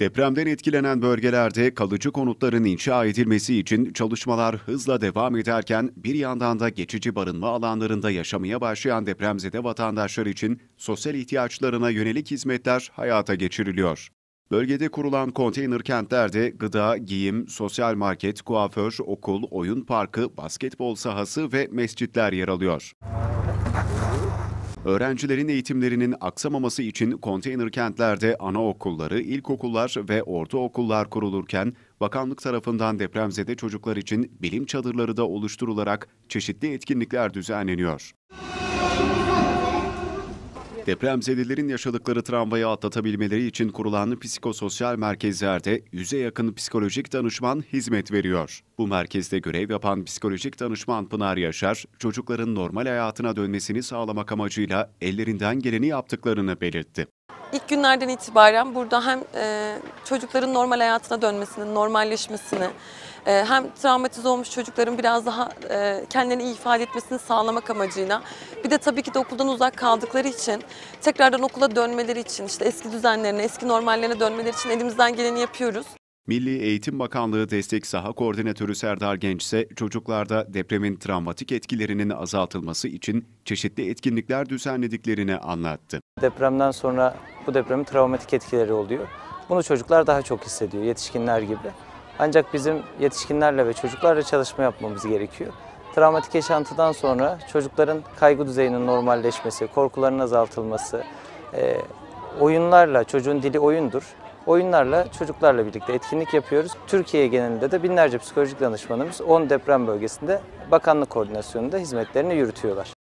Depremden etkilenen bölgelerde kalıcı konutların inşa edilmesi için çalışmalar hızla devam ederken bir yandan da geçici barınma alanlarında yaşamaya başlayan depremzede vatandaşlar için sosyal ihtiyaçlarına yönelik hizmetler hayata geçiriliyor. Bölgede kurulan konteyner kentlerde gıda, giyim, sosyal market, kuaför, okul, oyun parkı, basketbol sahası ve mescitler yer alıyor. Öğrencilerin eğitimlerinin aksamaması için konteyner kentlerde anaokulları, ilkokullar ve ortaokullar kurulurken bakanlık tarafından depremzede çocuklar için bilim çadırları da oluşturularak çeşitli etkinlikler düzenleniyor. Depremzedelerin yaşadıkları travmayı atlatabilmeleri için kurulan psikososyal merkezlerde yüze yakın psikolojik danışman hizmet veriyor. Bu merkezde görev yapan psikolojik danışman Pınar Yaşar, çocukların normal hayatına dönmesini sağlamak amacıyla ellerinden geleni yaptıklarını belirtti ilk günlerden itibaren burada hem e, çocukların normal hayatına dönmesini, normalleşmesini, e, hem travmatize olmuş çocukların biraz daha e, kendilerini iyi ifade etmesini sağlamak amacıyla, bir de tabii ki de okuldan uzak kaldıkları için, tekrardan okula dönmeleri için, işte eski düzenlerine, eski normallerine dönmeleri için elimizden geleni yapıyoruz. Milli Eğitim Bakanlığı Destek Saha Koordinatörü Serdar Genç ise çocuklarda depremin travmatik etkilerinin azaltılması için çeşitli etkinlikler düzenlediklerini anlattı. Depremden sonra bu depremin travmatik etkileri oluyor. Bunu çocuklar daha çok hissediyor yetişkinler gibi. Ancak bizim yetişkinlerle ve çocuklarla çalışma yapmamız gerekiyor. Travmatik yaşantıdan sonra çocukların kaygı düzeyinin normalleşmesi, korkuların azaltılması, e, oyunlarla, çocuğun dili oyundur. Oyunlarla, çocuklarla birlikte etkinlik yapıyoruz. Türkiye genelinde de binlerce psikolojik danışmanımız 10 deprem bölgesinde bakanlık koordinasyonunda hizmetlerini yürütüyorlar.